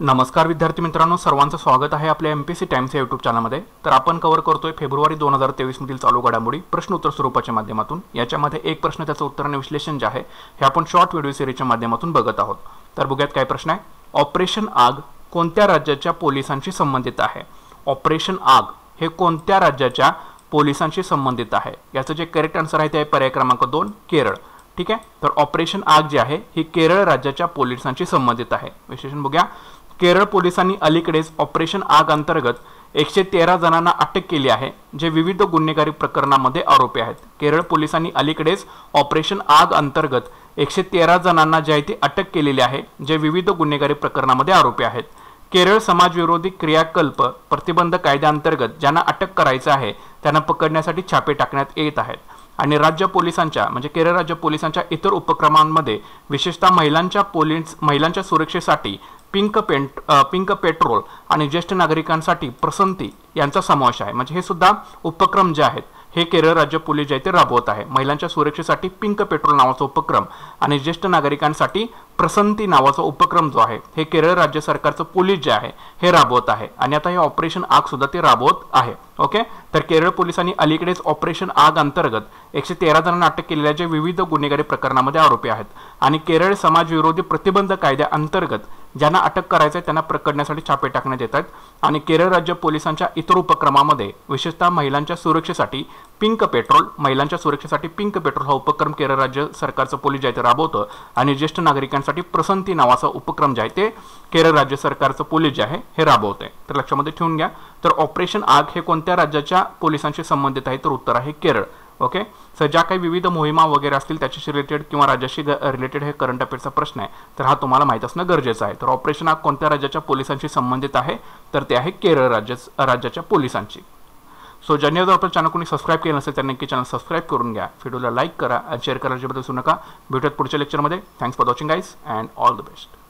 नमस्कार विद्यार्थी मित्रांनो सर्वांचं स्वागत आहे आपल्या एम पी सी टाइम्स या यूट्यूब चॅनलमध्ये तर आपण कव्हर करतोय फेब्रुवारी दोन हजार तेवीसमधील चालू घडामोडी प्रश्न उत्तर स्वरूपाच्या माध्यमातून याच्यामध्ये एक प्रश्न त्याचं उत्तर आणि विश्लेषण जे आहे हे आपण शॉर्ट व्हिडिओ सिरीजच्या माध्यमातून बघत आहोत तर बघूयात काय प्रश्न आहे ऑपरेशन आग कोणत्या राज्याच्या पोलिसांशी संबंधित आहे ऑपरेशन आग हे कोणत्या राज्याच्या पोलिसांशी संबंधित आहे याचं जे करेक्ट आन्सर आहे ते आहे पर्याय क्रमांक दोन केरळ ठीक आहे तर ऑपरेशन आग जे आहे हे केरळ राज्याच्या पोलिसांशी संबंधित आहे विश्लेषण बघूया केरळ पोलिसांनी अलीकडेच ऑपरेशन आग अंतर्गत एकशे तेरा जणांना अटक केली आहे जे विविध गुन्हेगारी प्रकरणामध्ये आरोपी आहेत केरळ पोलिसांनी अलीकडेच ऑपरेशन आग अंतर्गत एकशे तेरा जणांना जे आहे अटक केलेली आहे जे विविध गुन्हेगारी प्रकरणामध्ये आरोपी आहेत केरळ समाजविरोधी क्रियाकल्प प्रतिबंध कायद्याअंतर्गत ज्यांना अटक करायचं आहे त्यांना पकडण्यासाठी छापे टाकण्यात येत आहेत आणि राज्य पोलिसांच्या म्हणजे केरळ राज्य पोलिसांच्या इतर उपक्रमांमध्ये विशेषतः महिलांच्या पोलिस महिलांच्या सुरक्षेसाठी पिंक पेंट पिंक पेट्रोल आणि ज्येष्ठ नागरिकांसाठी प्रसंती यांचा समावेश आहे म्हणजे हे सुद्धा उपक्रम जे आहेत हे केरळ राज्य पोलीस जे आहे ते राबवत आहे महिलांच्या सुरक्षेसाठी पिंक पेट्रोल नावाचा उपक्रम आणि ज्येष्ठ नागरिकांसाठी प्रसंती नावाचा उपक्रम जो आहे हे केरळ राज्य सरकारचं पोलीस जे आहे हे राबवत आहे आणि आता हे ऑपरेशन आग सुद्धा ते राबवत आहे ओके तर केरळ पोलिसांनी अलीकडेच ऑपरेशन आग अंतर्गत एकशे तेरा जणांना अटक केलेल्या जे विविध गुन्हेगारी प्रकरणामध्ये आरोपी आहेत आणि केरळ समाजविरोधी प्रतिबंध कायद्याअंतर्गत ज्यांना अटक करायचं आहे त्यांना प्रकडण्यासाठी छापे टाकण्यात येत आहेत आणि केरळ राज्य पोलिसांच्या इतर उपक्रमामध्ये विशेषतः महिलांच्या सुरक्षेसाठी पिंक पेट्रोल महिलांच्या सुरक्षेसाठी पिंक पेट्रोल हा उपक्रम केरळ राज्य सरकारचं पोलीस जे आहे ते राबवतं आणि ज्येष्ठ नागरिकांसाठी प्रसंती नावाचा उपक्रम जे आहे ते केरळ राज्य सरकारचं पोलीस जे आहे हे राबवत आहे तर लक्षामध्ये ठेवून घ्या तर ऑपरेशन आग हे कोणत्या राज्याच्या पोलिसांशी संबंधित आहे तर उत्तर आहे केरळ ओके सर ज्या विविध मोहिमा वगैरह असतील त्याच्याशी रिलेटेड किंवा राज्याशी रिलेटेड हे करंट का प्रश्न है तो हा तुम्हारा महत असणं है तो ऑपरेशन हा को राज्याच्या पोलिसांशी संबंधित है तो है केरल केरळ राज्य पुलिस सो ज्यांनी जर आपलं चॅनल कोणी सबस्क्राईब केलं नक्की चैनल सब्सक्राइब करून घ्या व्हिडिओला लाईक करा आणि शेअर करायला बद्दल विसरू नका भेटूयात पुढच्या लेक्चरमध्ये thanks for watching guys and all the best